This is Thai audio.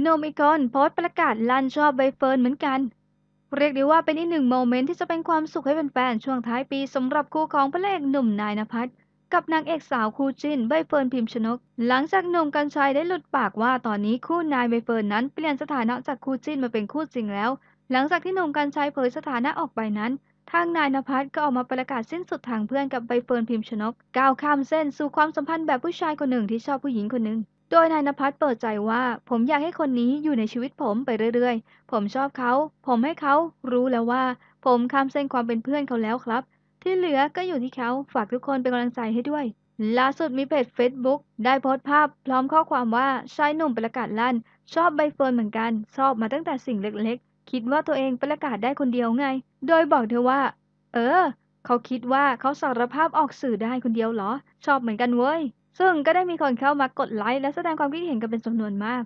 โนมิคอนโพสประกาศลั่นชอบใบเฟิร์นเหมือนกัน เรียกได้ว่าเป็นอีกหนึ่งโมเมนต์ที่จะเป็นความสุขให้แฟนๆช่วงท้ายปีสำหรับคู่ของพระเอกหนุ่มนายนภัสกับนางเอกสาวคู่จิ้นใบเฟิร์นพิมพ์ชนก หลังจากหนุ่มกัญชัยได้หลุดปากว่าตอนนี้คู่นายใบเฟิร์นนั้นเปลี่ยนสถานะจากคู่จิ้นมาเป็นคู่จริงแล้ว หลังจากที่หนุ่มกัญชัยเผยสถานะออกไปนั้น ทางนายนภัสก็ออกมาประกาศสิ้นสุดทางเพื่อนกับใบเฟิร์นพิมพ์ชนก ก้าวข้ามเส้นสู่ความสัมพันธ์แบบผู้ชายคนหนึ่งที่ชอบผู้หญิงคนหนึ่งโดยนายนภัสเปิดใจว่าผมอยากให้คนนี้อยู่ในชีวิตผมไปเรื่อยๆ ผมชอบเขา ผมให้เขารู้แล้วว่าผมคำเส้นความเป็นเพื่อนเขาแล้วครับ ที่เหลือก็อยู่ที่เขาฝากทุกคนเป็นกำลังใจให้ด้วยล่าสุดมีเพจ Facebook ได้โพสต์ภาพพร้อมข้อความว่าชายหนุ่มประกาศลั่น ชอบใบเฟิร์นเหมือนกัน ชอบมาตั้งแต่สิ่งเล็กๆ คิดว่าตัวเองประกาศได้คนเดียวไง โดยบอกเธอว่า เออเขาคิดว่าเขาสารภาพออกสื่อได้คนเดียวเหรอ ชอบเหมือนกันเว้ยซึ่งก็ได้มีคนเข้ามากดไลค์และแสดงความคิดเห็นกันเป็นจำนวนมาก